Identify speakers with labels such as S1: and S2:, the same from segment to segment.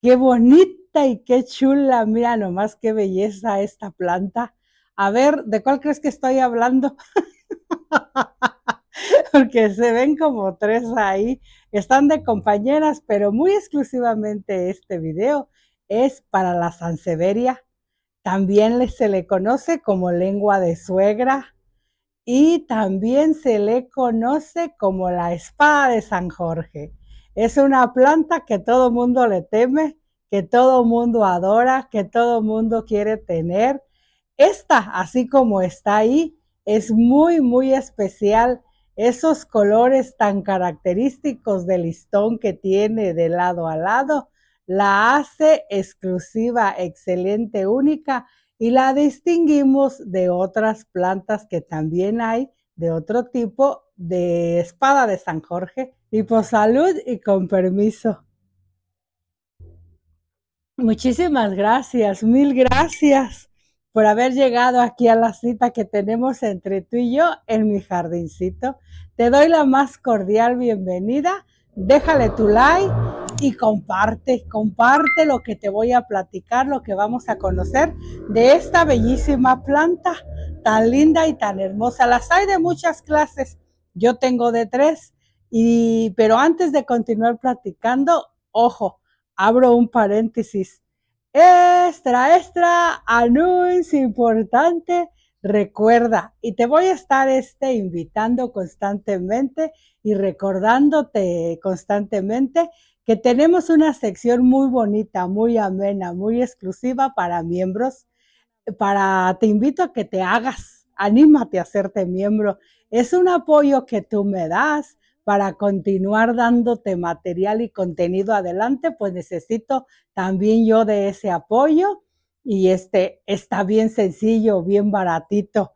S1: Qué bonita y qué chula. Mira nomás qué belleza esta planta. A ver, ¿de cuál crees que estoy hablando? Porque se ven como tres ahí. Están de compañeras, pero muy exclusivamente este video es para la Sanseveria. También se le conoce como lengua de suegra y también se le conoce como la espada de San Jorge. Es una planta que todo mundo le teme, que todo mundo adora, que todo mundo quiere tener. Esta, así como está ahí, es muy, muy especial. Esos colores tan característicos del listón que tiene de lado a lado la hace exclusiva, excelente, única y la distinguimos de otras plantas que también hay de otro tipo de espada de San Jorge y por salud y con permiso. Muchísimas gracias, mil gracias por haber llegado aquí a la cita que tenemos entre tú y yo en mi jardincito. Te doy la más cordial bienvenida. Déjale tu like y comparte, comparte lo que te voy a platicar, lo que vamos a conocer de esta bellísima planta tan linda y tan hermosa. Las hay de muchas clases. Yo tengo de tres y, pero antes de continuar platicando, ojo, abro un paréntesis. Extra, extra, anuncio importante. Recuerda, y te voy a estar este, invitando constantemente y recordándote constantemente que tenemos una sección muy bonita, muy amena, muy exclusiva para miembros. Para te invito a que te hagas, anímate a hacerte miembro. Es un apoyo que tú me das para continuar dándote material y contenido adelante, pues necesito también yo de ese apoyo y este está bien sencillo, bien baratito,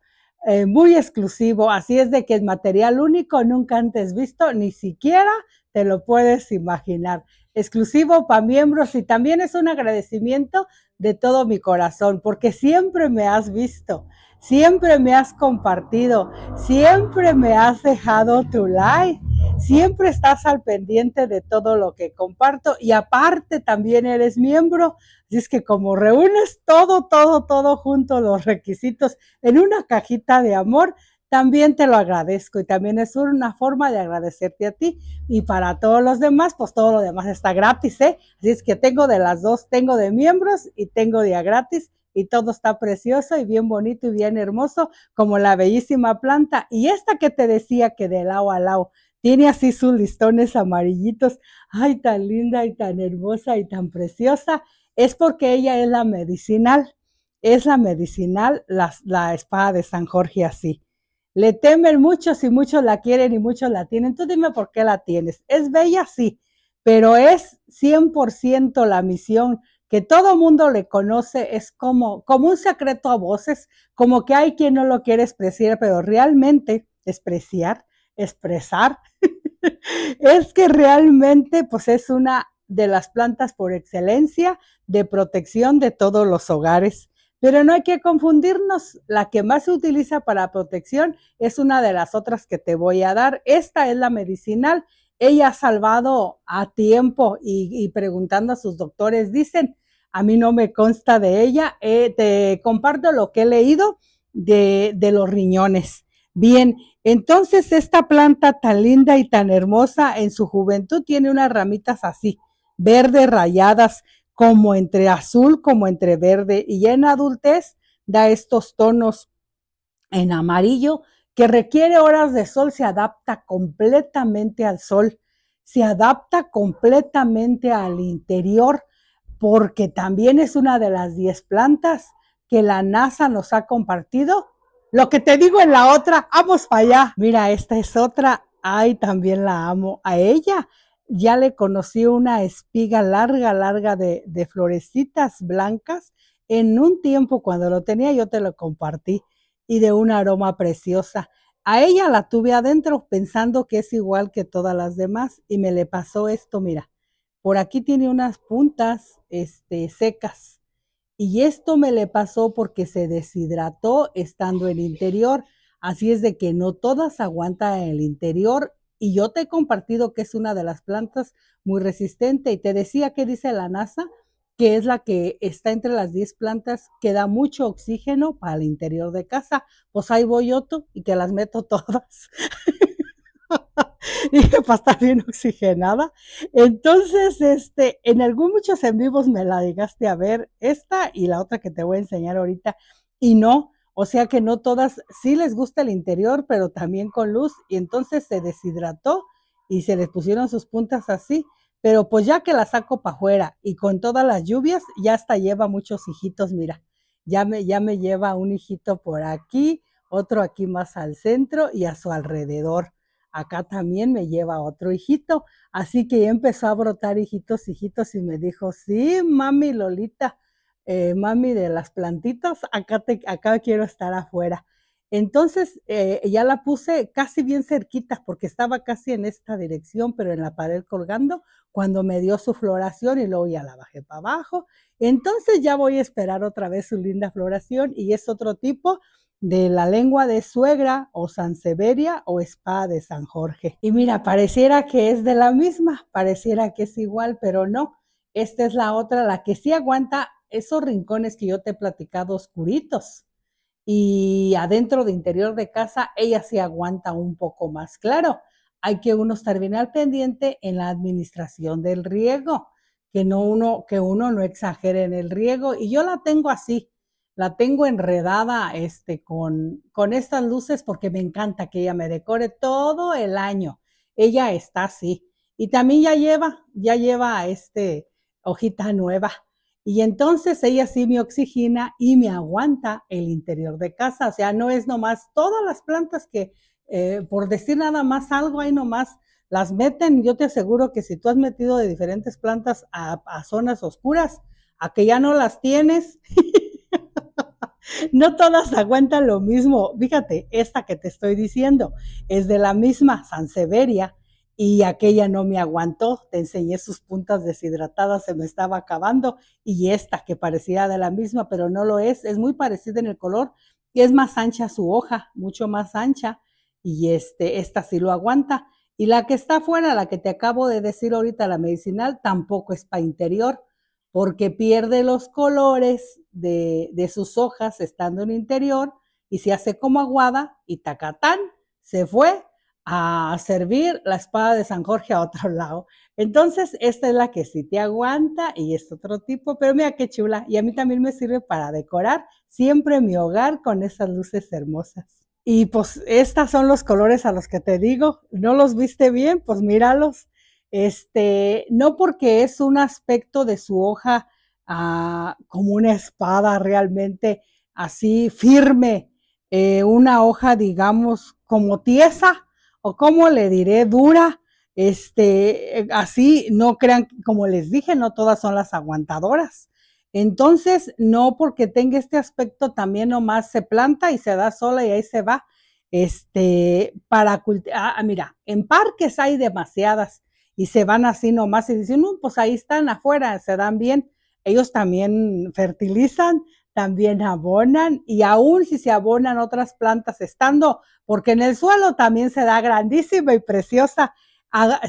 S1: eh, muy exclusivo, así es de que es material único, nunca antes visto, ni siquiera te lo puedes imaginar. Exclusivo para miembros y también es un agradecimiento de todo mi corazón, porque siempre me has visto. Siempre me has compartido, siempre me has dejado tu like, siempre estás al pendiente de todo lo que comparto y aparte también eres miembro. Así es que como reúnes todo, todo, todo junto, los requisitos en una cajita de amor, también te lo agradezco y también es una forma de agradecerte a ti y para todos los demás, pues todo lo demás está gratis, ¿eh? Así es que tengo de las dos, tengo de miembros y tengo de gratis y todo está precioso y bien bonito y bien hermoso, como la bellísima planta. Y esta que te decía que de lado a lado tiene así sus listones amarillitos. Ay, tan linda y tan hermosa y tan preciosa. Es porque ella es la medicinal. Es la medicinal, la, espada de San Jorge así. Le temen mucho, y muchos la quieren y muchos la tienen. Tú dime por qué la tienes. Es bella, sí, pero es 100% la misión, que todo mundo le conoce, es como, como un secreto a voces, como que hay quien no lo quiere expresar, pero realmente expresar, expresar, es que realmente pues es una de las plantas por excelencia de protección de todos los hogares. Pero no hay que confundirnos, la que más se utiliza para protección es una de las otras que te voy a dar. Esta es la medicinal. Ella ha salvado a tiempo y, y preguntando a sus doctores, dicen, a mí no me consta de ella. Eh, te comparto lo que he leído de, los riñones. Bien, entonces esta planta tan linda y tan hermosa en su juventud tiene unas ramitas así, verdes rayadas, como entre azul, como entre verde, y en adultez da estos tonos en amarillo que requiere horas de sol, se adapta completamente al sol, se adapta completamente al interior, porque también es una de las 10 plantas que la NASA nos ha compartido. Lo que te digo en la otra, vamos para allá. Mira, esta es otra, ay, también la amo a ella. Ya le conocí una espiga larga, larga de, de florecitas blancas. En un tiempo cuando lo tenía yo te lo compartí y de un aroma preciosa. A ella la tuve adentro pensando que es igual que todas las demás y me le pasó esto, mira. Por aquí tiene unas puntas este, secas. Y esto me le pasó porque se deshidrató estando en interior. Así es de que no todas aguanta el interior. Y yo te he compartido que es una de las plantas muy resistente. Y te decía que dice la NASA que es la que está entre las 10 plantas que da mucho oxígeno para el interior de casa. Pues ahí voy yo y que las meto todas. dije, para estar bien oxigenada. Entonces, este, en algún muchos en vivos me la llegaste a ver, esta y la otra que te voy a enseñar ahorita, y no, o sea que no todas, sí les gusta el interior, pero también con luz, y entonces se deshidrató y se les pusieron sus puntas así, pero pues ya que la saco para afuera y con todas las lluvias, ya hasta lleva muchos hijitos, mira, ya me, ya me lleva un hijito por aquí, otro aquí más al centro y a su alrededor acá también me lleva otro hijito. Así que ya empezó a brotar hijitos, hijitos, y me dijo, sí, mami Lolita, eh, mami de las plantitas, acá, te, acá quiero estar afuera. Entonces eh, ya la puse casi bien cerquita porque estaba casi en esta dirección, pero en la pared colgando, cuando me dio su floración y luego ya la bajé para abajo. Entonces ya voy a esperar otra vez su linda floración y es otro tipo de la lengua de suegra o Sanseveria o espada de San Jorge. Y mira, pareciera que es de la misma, pareciera que es igual, pero no. Esta es la otra, la que sí aguanta esos rincones que yo te he platicado oscuritos. Y adentro de interior de casa, ella sí aguanta un poco más. Claro, hay que uno estar bien al pendiente en la administración del riego, que, no uno, que uno no exagere en el riego. Y yo la tengo así la tengo enredada este, con, con estas luces porque me encanta que ella me decore todo el año. Ella está así. Y también ya lleva, ya lleva este hojita nueva. Y entonces ella sí me oxigena y me aguanta el interior de casa. O sea, no es nomás todas las plantas que, eh, por decir nada más algo, ahí nomás las meten. Yo te aseguro que si tú has metido de diferentes plantas a, a zonas oscuras, a que ya no las tienes, No todas aguantan lo mismo. Fíjate, esta que te estoy diciendo es de la misma Sanseveria y aquella no me aguantó. Te enseñé sus puntas deshidratadas, se me estaba acabando. Y esta que parecía de la misma, pero no lo es. Es muy parecida en el color y es más ancha su hoja, mucho más ancha. Y este, esta sí lo aguanta. Y la que está afuera, la que te acabo de decir ahorita, la medicinal, tampoco es para interior porque pierde los colores de, sus hojas estando en el interior y se hace como aguada y tacatán, se fue a servir la espada de San Jorge a otro lado. Entonces, esta es la que sí te aguanta y es otro tipo, pero mira qué chula. Y a mí también me sirve para decorar siempre mi hogar con esas luces hermosas. Y pues estos son los colores a los que te digo. ¿No los viste bien? Pues míralos. Este, no porque es un aspecto de su hoja ah, como una espada realmente así firme, eh, una hoja, digamos, como tiesa, o como le diré, dura, este, eh, así no crean, como les dije, no todas son las aguantadoras. Entonces, no porque tenga este aspecto también nomás se planta y se da sola y ahí se va. Este, para cultivar, ah, ah, mira, en parques hay demasiadas y se van así nomás y dicen, no, pues ahí están afuera, se dan bien. Ellos también fertilizan, también abonan y aún si se abonan otras plantas estando, porque en el suelo también se da grandísima y preciosa,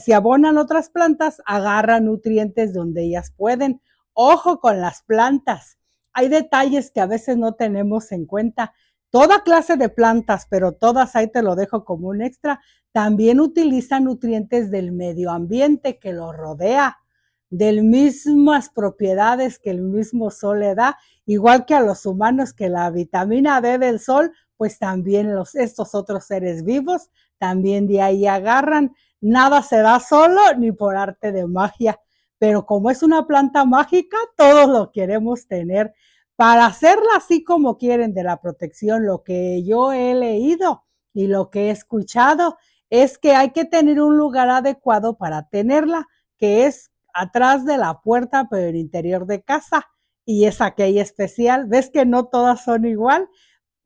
S1: si abonan otras plantas, agarran nutrientes donde ellas pueden. Ojo con las plantas. Hay detalles que a veces no tenemos en cuenta toda clase de plantas, pero todas ahí te lo dejo como un extra, también utilizan nutrientes del medio ambiente que lo rodea, de mismas propiedades que el mismo sol le da, igual que a los humanos que la vitamina D del sol, pues también los, estos otros seres vivos también de ahí agarran. Nada se da solo ni por arte de magia, pero como es una planta mágica, todos lo queremos tener para hacerla así como quieren de la protección, lo que yo he leído y lo que he escuchado es que hay que tener un lugar adecuado para tenerla, que es atrás de la puerta, pero el interior de casa. Y es aquella especial. Ves que no todas son igual.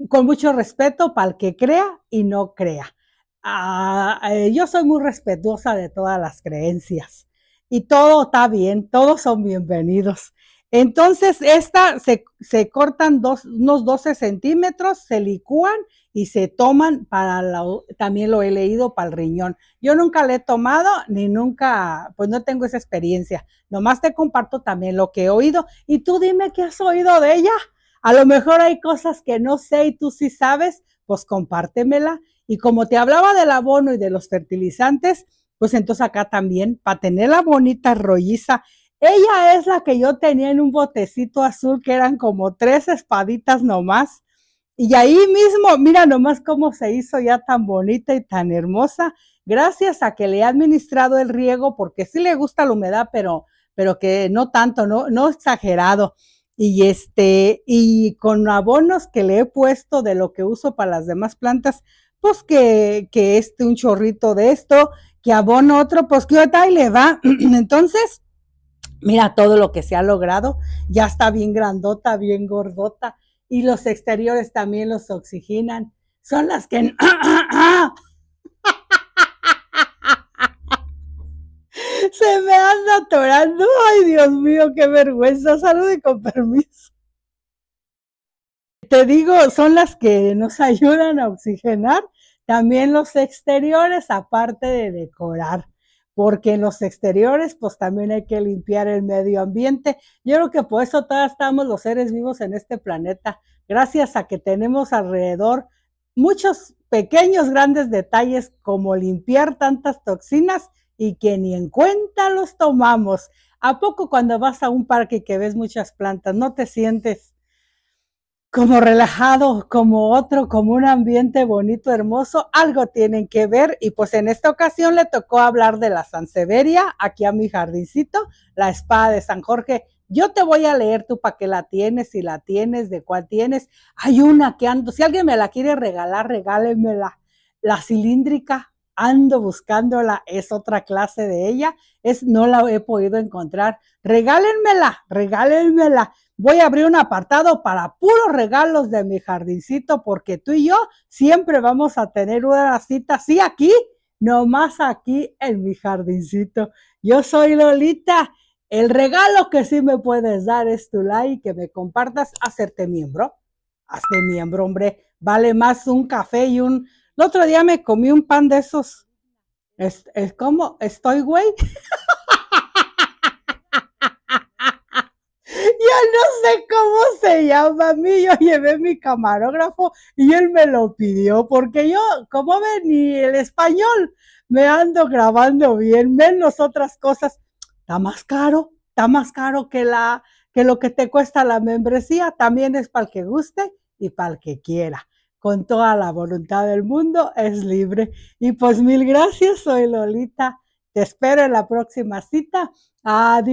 S1: Con mucho respeto para el que crea y no crea. Ah, eh, yo soy muy respetuosa de todas las creencias. Y todo está bien, todos son bienvenidos. Entonces, esta se, cortan unos 12 centímetros, se licúan y se toman para la, también lo he leído para el riñón. Yo nunca le he tomado ni nunca, pues no tengo esa experiencia. Nomás te comparto también lo que he oído y tú dime qué has oído de ella. A lo mejor hay cosas que no sé y tú sí sabes, pues compártemela. Y como te hablaba del abono y de los fertilizantes, pues entonces acá también, para la bonita, rolliza ella es la que yo tenía en un botecito azul que eran como tres espaditas nomás. Y ahí mismo, mira nomás cómo se hizo ya tan bonita y tan hermosa, gracias a que le he administrado el riego, porque sí le gusta la humedad, pero, pero que no tanto, no, no exagerado. Y este, y con abonos que le he puesto de lo que uso para las demás plantas, pues que, que este un chorrito de esto, que abono otro, pues que ahí le va. Entonces, Mira todo lo que se ha logrado, ya está bien grandota, bien gordota, y los exteriores también los oxigenan. Son las que... se me anda atorando. Ay, Dios mío, qué vergüenza. Salude con permiso. Te digo, son las que nos ayudan a oxigenar. También los exteriores, aparte de decorar porque en los exteriores pues también hay que limpiar el medio ambiente. Yo creo que por eso todos estamos los seres vivos en este planeta, gracias a que tenemos alrededor muchos pequeños, grandes detalles como limpiar tantas toxinas y que ni en cuenta los tomamos. ¿A poco cuando vas a un parque y que ves muchas plantas, no te sientes como relajado, como otro, como un ambiente bonito, hermoso, algo tienen que ver. Y pues en esta ocasión le tocó hablar de la Sanseveria, aquí a mi jardincito, la espada de San Jorge. Yo te voy a leer tú para que la tienes, si la tienes, de cuál tienes. Hay una que ando, si alguien me la quiere regalar, regálemela. La cilíndrica, ando buscándola, es otra clase de ella, es no la he podido encontrar. Regálenmela, regálenmela. Voy a abrir un apartado para puros regalos de mi jardincito porque tú y yo siempre vamos a tener una cita, sí, aquí, nomás aquí en mi jardincito. Yo soy Lolita. El regalo que sí me puedes dar es tu like, que me compartas, hacerte miembro. Hazte miembro, hombre. Vale más un café y un el otro día me comí un pan de esos. Es, como, estoy güey. yo no sé cómo se llama a mí. Yo llevé mi camarógrafo y él me lo pidió porque yo, como ven, ni el español me ando grabando bien, menos otras cosas. Está más caro, está más caro que la que lo que te cuesta la membresía. También es para el que guste y para el que quiera con toda la voluntad del mundo, es libre. Y pues mil gracias, soy Lolita. Te espero en la próxima cita. Adiós.